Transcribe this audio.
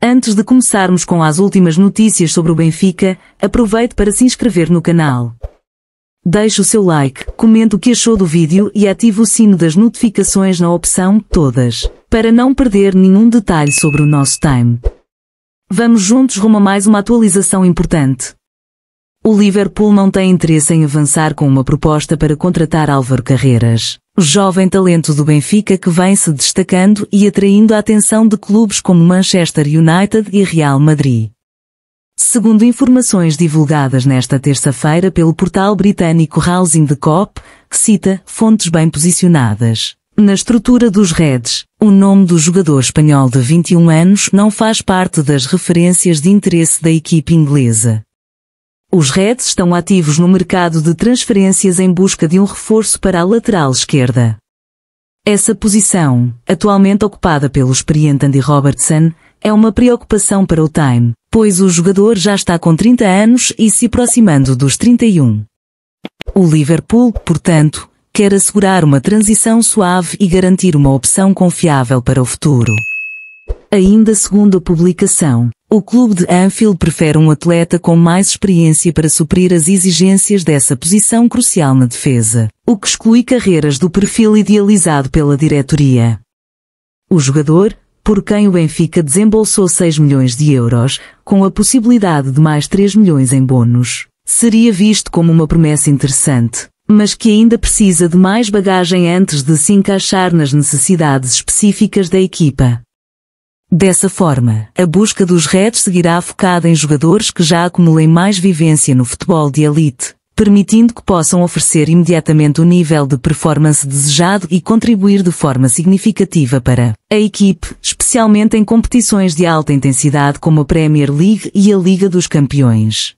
Antes de começarmos com as últimas notícias sobre o Benfica, aproveite para se inscrever no canal. Deixe o seu like, comente o que achou do vídeo e ative o sino das notificações na opção Todas, para não perder nenhum detalhe sobre o nosso time. Vamos juntos rumo a mais uma atualização importante. O Liverpool não tem interesse em avançar com uma proposta para contratar Álvaro Carreiras jovem talento do Benfica que vem se destacando e atraindo a atenção de clubes como Manchester United e Real Madrid. Segundo informações divulgadas nesta terça-feira pelo portal britânico Housing the Cop, que cita fontes bem posicionadas. Na estrutura dos Reds, o nome do jogador espanhol de 21 anos não faz parte das referências de interesse da equipe inglesa. Os Reds estão ativos no mercado de transferências em busca de um reforço para a lateral esquerda. Essa posição, atualmente ocupada pelo experiente Andy Robertson, é uma preocupação para o Time, pois o jogador já está com 30 anos e se aproximando dos 31. O Liverpool, portanto, quer assegurar uma transição suave e garantir uma opção confiável para o futuro. Ainda segundo a publicação, o clube de Anfield prefere um atleta com mais experiência para suprir as exigências dessa posição crucial na defesa, o que exclui carreiras do perfil idealizado pela diretoria. O jogador, por quem o Benfica desembolsou 6 milhões de euros, com a possibilidade de mais 3 milhões em bônus, seria visto como uma promessa interessante, mas que ainda precisa de mais bagagem antes de se encaixar nas necessidades específicas da equipa. Dessa forma, a busca dos Reds seguirá focada em jogadores que já acumulem mais vivência no futebol de elite, permitindo que possam oferecer imediatamente o nível de performance desejado e contribuir de forma significativa para a equipe, especialmente em competições de alta intensidade como a Premier League e a Liga dos Campeões.